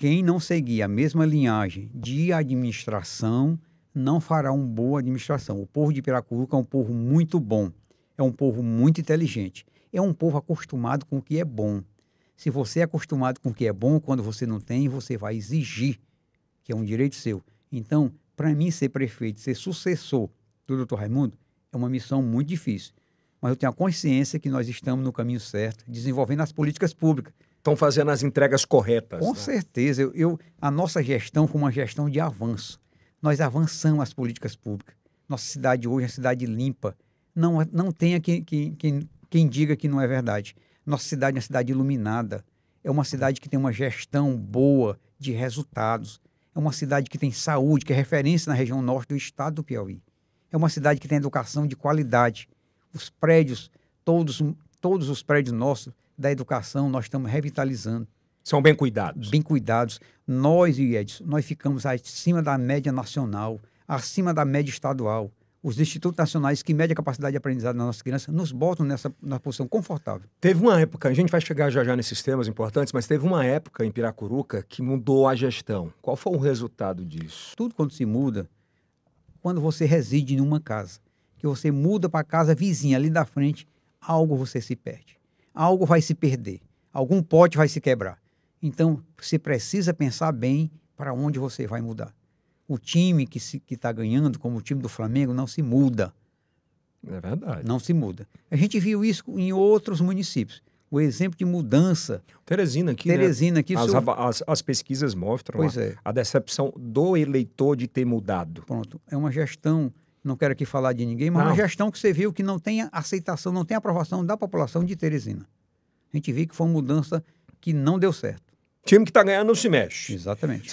Quem não seguir a mesma linhagem de administração não fará uma boa administração. O povo de Piracuruca é um povo muito bom, é um povo muito inteligente, é um povo acostumado com o que é bom. Se você é acostumado com o que é bom, quando você não tem, você vai exigir, que é um direito seu. Então, para mim, ser prefeito, ser sucessor do Dr. Raimundo, é uma missão muito difícil. Mas eu tenho a consciência que nós estamos no caminho certo, desenvolvendo as políticas públicas estão fazendo as entregas corretas. Com né? certeza. Eu, eu, a nossa gestão foi uma gestão de avanço. Nós avançamos as políticas públicas. Nossa cidade hoje é uma cidade limpa. Não, não tenha quem, quem, quem, quem diga que não é verdade. Nossa cidade é uma cidade iluminada. É uma cidade que tem uma gestão boa de resultados. É uma cidade que tem saúde, que é referência na região norte do estado do Piauí. É uma cidade que tem educação de qualidade. Os prédios, todos, todos os prédios nossos da educação nós estamos revitalizando. São bem cuidados. Bem cuidados. Nós e Edson, nós ficamos acima da média nacional, acima da média estadual. Os institutos nacionais que medem a capacidade de aprendizado da nossa criança nos botam nessa na posição confortável. Teve uma época, a gente vai chegar já já nesses temas importantes, mas teve uma época em Piracuruca que mudou a gestão. Qual foi o resultado disso? Tudo quando se muda, quando você reside em uma casa, que você muda para a casa vizinha ali da frente, algo você se perde algo vai se perder, algum pote vai se quebrar. Então, você precisa pensar bem para onde você vai mudar. O time que está ganhando, como o time do Flamengo, não se muda. É verdade. Não se muda. A gente viu isso em outros municípios. O exemplo de mudança. Teresina aqui. Né? Teresina né? aqui. As, seu... as, as, pesquisas mostram é. a, decepção do eleitor de ter mudado. Pronto. É uma gestão não quero aqui falar de ninguém, mas não. uma gestão que você viu que não tem aceitação, não tem aprovação da população de Teresina. A gente viu que foi uma mudança que não deu certo. Time que está ganhando não se mexe. Exatamente.